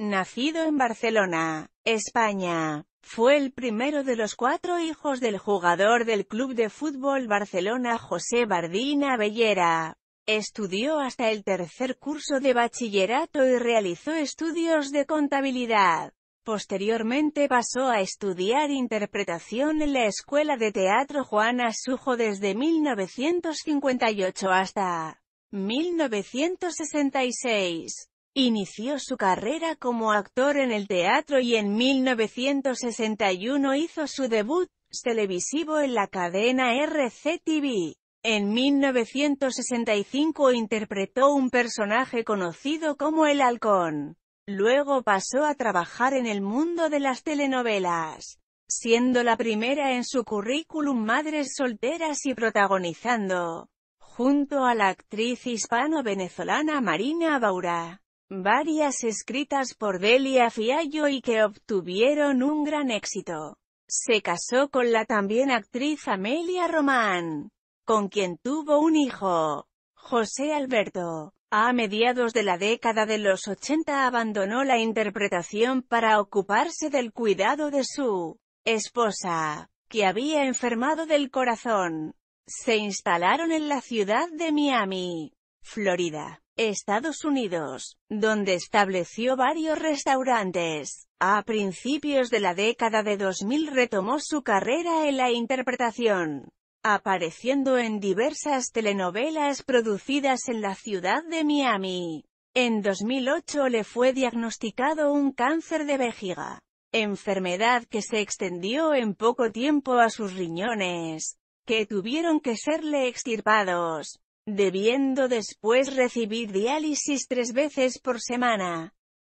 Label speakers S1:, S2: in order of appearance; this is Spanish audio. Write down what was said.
S1: Nacido en Barcelona, España, fue el primero de los cuatro hijos del jugador del Club de Fútbol Barcelona José Bardina Bellera. Estudió hasta el tercer curso de bachillerato y realizó estudios de contabilidad. Posteriormente pasó a estudiar interpretación en la Escuela de Teatro Juana Sujo desde 1958 hasta 1966. Inició su carrera como actor en el teatro y en 1961 hizo su debut televisivo en la cadena RCTV. En 1965 interpretó un personaje conocido como El Halcón. Luego pasó a trabajar en el mundo de las telenovelas, siendo la primera en su currículum Madres Solteras y protagonizando, junto a la actriz hispano-venezolana Marina Baura, varias escritas por Delia Fiallo y que obtuvieron un gran éxito. Se casó con la también actriz Amelia Román, con quien tuvo un hijo, José Alberto. A mediados de la década de los 80 abandonó la interpretación para ocuparse del cuidado de su esposa, que había enfermado del corazón. Se instalaron en la ciudad de Miami. Florida, Estados Unidos, donde estableció varios restaurantes. A principios de la década de 2000 retomó su carrera en la interpretación, apareciendo en diversas telenovelas producidas en la ciudad de Miami. En 2008 le fue diagnosticado un cáncer de vejiga, enfermedad que se extendió en poco tiempo a sus riñones, que tuvieron que serle extirpados debiendo después recibir diálisis tres veces por semana.